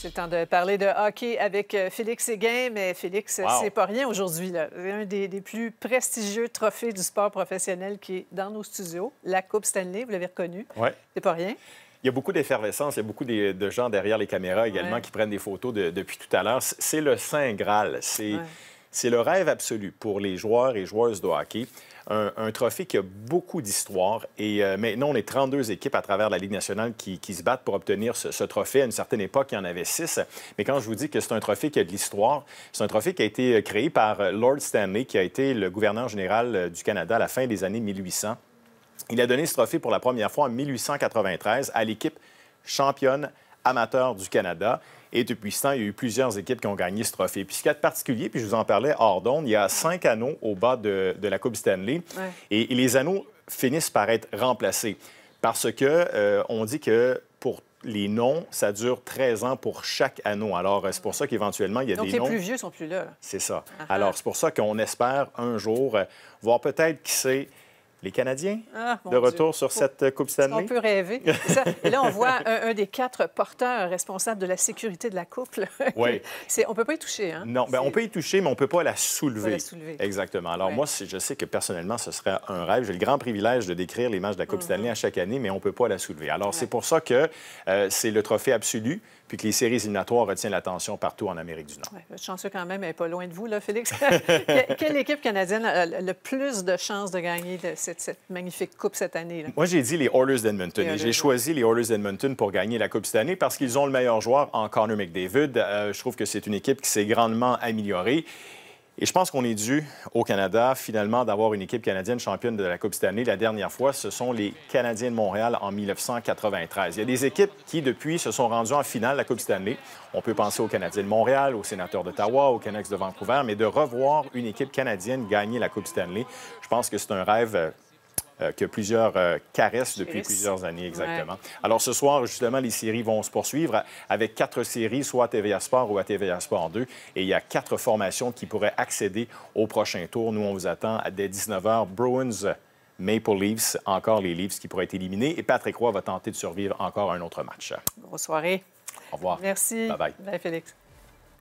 C'est le temps de parler de hockey avec euh, Félix Séguin, mais Félix, euh, c'est pas rien aujourd'hui. C'est un des, plus prestigieux trophées du sport professionnel qui est dans nos studios, la Coupe Stanley, vous l'avez reconnu. C'est pas rien. Il y a beaucoup d'effervescence, il y a beaucoup de, gens derrière les caméras également qui prennent des photos depuis tout à l'heure. C'est le Saint Graal. C'est. C'est le rêve absolu pour les joueurs et joueuses de hockey. Un, trophée qui a beaucoup d'histoire. Et euh, maintenant, on est 32 équipes à travers la Ligue nationale qui, se battent pour obtenir ce, ce, trophée. À une certaine époque, il y en avait six. Mais quand je vous dis que c'est un trophée qui a de l'histoire, c'est un trophée qui a été euh, créé par euh, Lord Stanley, qui a été le gouverneur général du Canada à la fin des années 1800. Il a donné ce trophée pour la première fois en 1893 à l'équipe championne amateur du Canada. Et depuis ce temps, il y a eu plusieurs équipes qui ont gagné ce trophée. Puis ce qu'il y a de particulier, puis je vous en parlais hors d'onde, il y a cinq anneaux au bas de, la Coupe Stanley. Et, les anneaux finissent par être remplacés parce que euh, on dit que pour les noms, ça dure 13 ans pour chaque anneau. Alors, euh, c'est pour ça qu'éventuellement, il y a des noms... Donc, les plus vieux sont plus là. C'est ça. Ah ah. Alors, c'est pour ça qu'on espère un jour euh, voir peut-être, qui c'est les Canadiens ah, de retour sur cette Coupe Stanley. On peut rêver. et là, on voit un, des quatre porteurs responsables de la sécurité de la Coupe. oui. on ne peut pas y toucher. Hein? Non, bien, on peut y toucher, mais on ne peut pas la soulever. la soulever. Exactement. Alors, moi, je sais que personnellement, ce serait un rêve. J'ai le grand privilège de décrire les matchs de la Coupe mm-hmm. Stanley à chaque année, mais on ne peut pas la soulever. Alors, c'est pour ça que euh, c'est le trophée absolu puis que les séries éliminatoires retiennent l'attention partout en Amérique du Nord. Ouais, chanceux quand même, elle n'est pas loin de vous, là, Félix. Quelle équipe canadienne a le plus de chances de gagner de cette, magnifique coupe cette année. Là. Moi, j'ai dit les Oilers d'Edmonton. Et j'ai choisi les Oilers d'Edmonton pour gagner la coupe cette année parce qu'ils ont le meilleur joueur en Connor McDavid. Euh, je trouve que c'est une équipe qui s'est grandement améliorée. Et je pense qu'on est dû au Canada, finalement, d'avoir une équipe canadienne championne de la Coupe Stanley. La dernière fois, ce sont les Canadiens de Montréal en 1993. Il y a des équipes qui, depuis, se sont rendues en finale de la Coupe Stanley. On peut penser aux Canadiens de Montréal, aux Sénateurs d'Ottawa, aux Canucks de Vancouver, mais de revoir une équipe canadienne gagner la Coupe Stanley, je pense que c'est un rêve euh, euh, que plusieurs euh, caressent depuis plusieurs années, exactement. Alors ce soir, justement, les séries vont se poursuivre avec quatre séries, soit à TVA Sport ou à TVA Sport 2. Et il y a quatre formations qui pourraient accéder au prochain tour. Nous, on vous attend dès 19h. Bruins Maple Leafs, encore les Leafs qui pourraient être éliminés. Et Patrick Roy va tenter de survivre encore un autre match. Bonne soirée. Au revoir. Merci. Bye bye. Bye, Félix.